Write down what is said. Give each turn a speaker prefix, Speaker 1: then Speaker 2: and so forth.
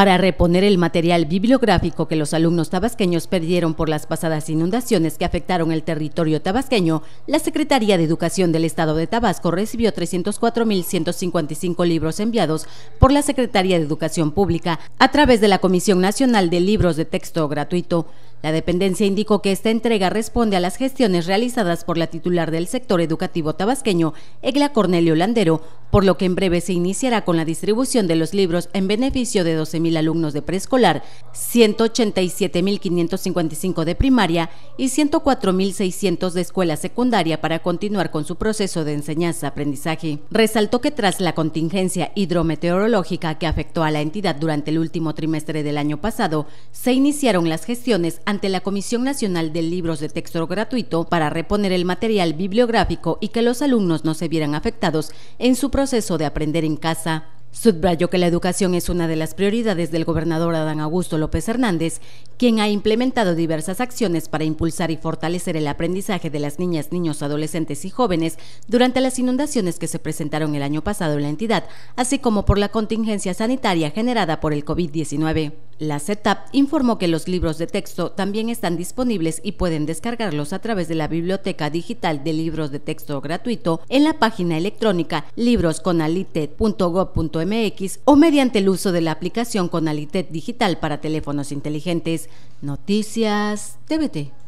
Speaker 1: para reponer el material bibliográfico que los alumnos tabasqueños perdieron por las pasadas inundaciones que afectaron el territorio tabasqueño, la Secretaría de Educación del Estado de Tabasco recibió 304.155 libros enviados por la Secretaría de Educación Pública a través de la Comisión Nacional de Libros de Texto Gratuito. La dependencia indicó que esta entrega responde a las gestiones realizadas por la titular del sector educativo tabasqueño, Egla Cornelio Landero, por lo que en breve se iniciará con la distribución de los libros en beneficio de 12.000 alumnos de preescolar, 187.555 de primaria y 104.600 de escuela secundaria para continuar con su proceso de enseñanza-aprendizaje. Resaltó que tras la contingencia hidrometeorológica que afectó a la entidad durante el último trimestre del año pasado, se iniciaron las gestiones ante la Comisión Nacional de Libros de Texto Gratuito para reponer el material bibliográfico y que los alumnos no se vieran afectados en su proceso de aprender en casa. Subrayó que la educación es una de las prioridades del gobernador Adán Augusto López Hernández, quien ha implementado diversas acciones para impulsar y fortalecer el aprendizaje de las niñas, niños, adolescentes y jóvenes durante las inundaciones que se presentaron el año pasado en la entidad, así como por la contingencia sanitaria generada por el COVID-19. La CETAP informó que los libros de texto también están disponibles y pueden descargarlos a través de la Biblioteca Digital de Libros de Texto Gratuito en la página electrónica librosconalitet.gov.mx o mediante el uso de la aplicación Conalitet Digital para teléfonos inteligentes. Noticias TVT.